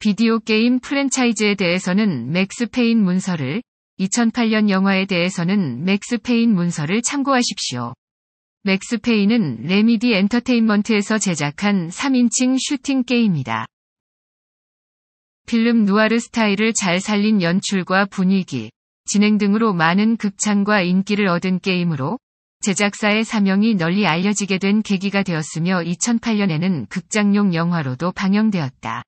비디오 게임 프랜차이즈에 대해서는 맥스페인 문서를, 2008년 영화에 대해서는 맥스페인 문서를 참고하십시오. 맥스페인은 레미디 엔터테인먼트에서 제작한 3인칭 슈팅 게임이다. 필름 누아르 스타일을 잘 살린 연출과 분위기, 진행 등으로 많은 극찬과 인기를 얻은 게임으로 제작사의 사명이 널리 알려지게 된 계기가 되었으며 2008년에는 극장용 영화로도 방영되었다.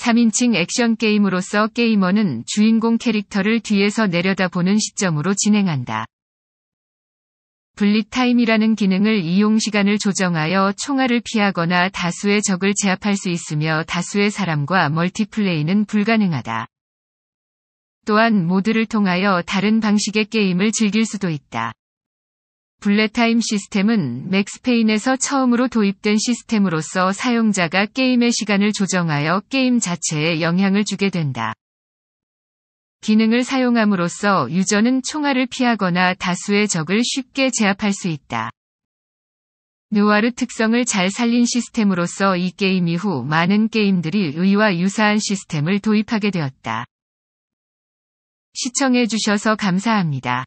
3인칭 액션 게임으로서 게이머는 주인공 캐릭터를 뒤에서 내려다보는 시점으로 진행한다. 블리타임이라는 기능을 이용 시간을 조정하여 총알을 피하거나 다수의 적을 제압할 수 있으며 다수의 사람과 멀티플레이는 불가능하다. 또한 모드를 통하여 다른 방식의 게임을 즐길 수도 있다. 블레타임 시스템은 맥스페인에서 처음으로 도입된 시스템으로서 사용자가 게임의 시간을 조정하여 게임 자체에 영향을 주게 된다. 기능을 사용함으로써 유저는 총알을 피하거나 다수의 적을 쉽게 제압할 수 있다. 느아르 특성을 잘 살린 시스템으로서 이 게임 이후 많은 게임들이 의와 유사한 시스템을 도입하게 되었다. 시청해주셔서 감사합니다.